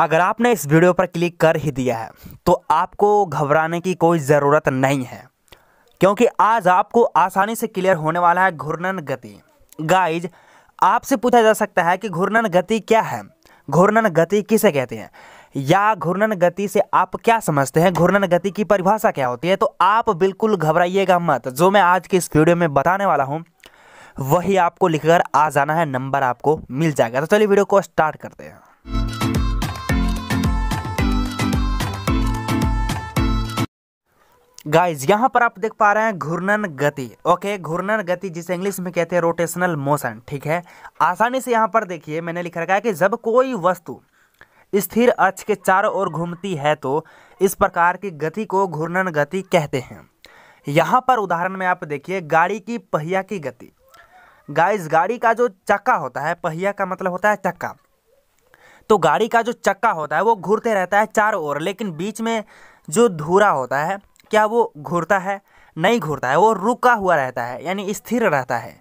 अगर आपने इस वीडियो पर क्लिक कर ही दिया है तो आपको घबराने की कोई ज़रूरत नहीं है क्योंकि आज आपको आसानी से क्लियर होने वाला है घूर्णन गति गाइज आपसे पूछा जा सकता है कि घूर्णन गति क्या है घूर्णन गति किसे कहते हैं या घूर्णन गति से आप क्या समझते हैं घूर्णन गति की परिभाषा क्या होती है तो आप बिल्कुल घबराइएगा मत जो मैं आज के इस वीडियो में बताने वाला हूँ वही आपको लिखकर आ जाना है नंबर आपको मिल जाएगा तो चलिए वीडियो को स्टार्ट करते हैं गाइज यहाँ पर आप देख पा रहे हैं घूर्णन गति ओके घूर्णन गति जिसे इंग्लिश में कहते हैं रोटेशनल मोशन ठीक है आसानी से यहाँ पर देखिए मैंने लिख रखा है कि जब कोई वस्तु स्थिर अक्ष के चारों ओर घूमती है तो इस प्रकार की गति को घूर्णन गति कहते हैं यहाँ पर उदाहरण में आप देखिए गाड़ी की पहिया की गति गाइज गाड़ी का जो चक्का होता है पहिया का मतलब होता है चक्का तो गाड़ी का जो चक्का होता है वो घूरते रहता है चारों ओर लेकिन बीच में जो धूरा होता है क्या वो घूरता है नहीं घूरता है वो रुका हुआ रहता है यानी स्थिर रहता है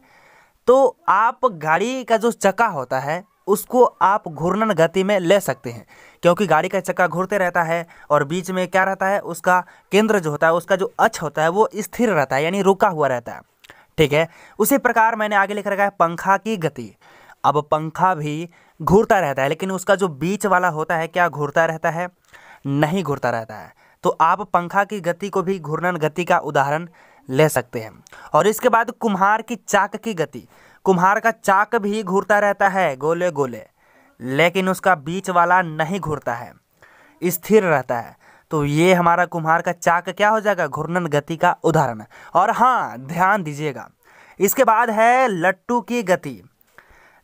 तो आप गाड़ी का जो चक्का होता है उसको आप घूर्णन गति में ले सकते हैं क्योंकि गाड़ी का चक्का घूरते रहता है और बीच में क्या रहता है उसका केंद्र जो होता है उसका जो अक्ष होता है वो स्थिर रहता है यानी रुका हुआ रहता है ठीक है उसी प्रकार मैंने आगे लिख रखा है पंखा की गति अब पंखा भी घूरता रहता है लेकिन उसका जो बीच वाला होता है क्या घूरता रहता है नहीं घूरता रहता है तो आप पंखा की गति को भी घूर्णन गति का उदाहरण ले सकते हैं और इसके बाद कुम्हार की चाक की गति कुम्हार का चाक भी घूरता रहता है गोले गोले लेकिन उसका बीच वाला नहीं घूरता है स्थिर रहता है तो ये हमारा कुम्हार का चाक क्या हो जाएगा घूर्णन गति का उदाहरण और हाँ ध्यान दीजिएगा इसके बाद है लट्टू की गति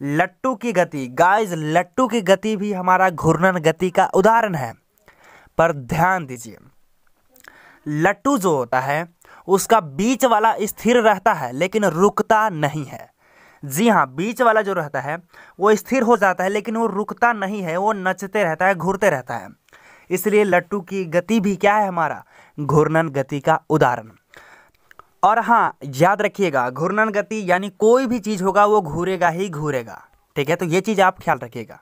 लट्टू की गति गाइस लट्टू की गति भी हमारा घूर्णन गति का उदाहरण है पर ध्यान दीजिए लट्टू जो होता है उसका बीच वाला स्थिर रहता है लेकिन रुकता नहीं है जी हाँ बीच वाला जो रहता है वो स्थिर हो जाता है लेकिन वो रुकता नहीं है वो नचते रहता है घूरते रहता है इसलिए लट्टू की गति भी क्या है हमारा घूर्णन गति का उदाहरण और हाँ याद रखिएगा घूर्णन गति यानी कोई भी चीज़ होगा वो घूरेगा ही घूरेगा ठीक है तो ये चीज़ आप ख्याल रखिएगा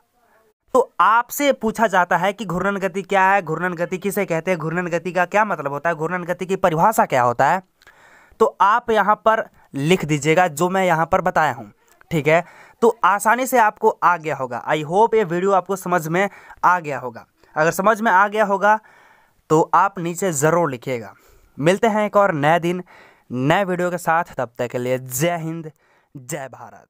तो आपसे पूछा जाता है कि घूर्णन गति क्या है घूर्णन गति किसे कहते हैं घूर्णन गति का क्या मतलब होता है घूर्णन गति की परिभाषा क्या होता है तो आप यहाँ पर लिख दीजिएगा जो मैं यहाँ पर बताया हूँ ठीक है तो आसानी से आपको आ गया होगा आई होप ये वीडियो आपको समझ में आ गया होगा अगर समझ में आ गया होगा तो आप नीचे ज़रूर लिखिएगा मिलते हैं एक और नए दिन नए वीडियो के साथ तब तक के लिए जय हिंद जय भारत